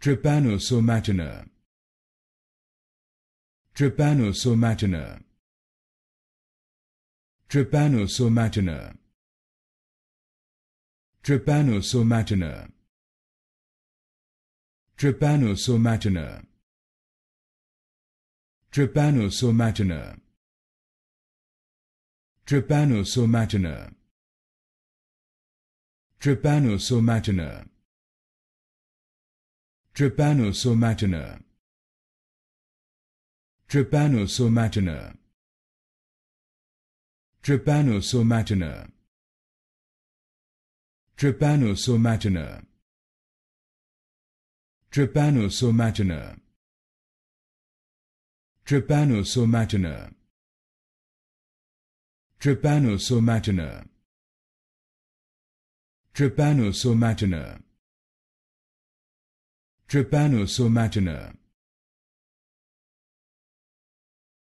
Trypanosomatina. Trypanosomatina. Trypanosomatina. Trypanosomatina. Trypanosomatina. Trypanosomatina. Trypanosomatina. Trypanosomatina. Trypanosomatina. Trypanosomatina. Trypanosomatina. Trypanosomatina. Trypanosomatina. Trypanosomatina. Trypanosomatina. Trypanosomatina trypanosomatina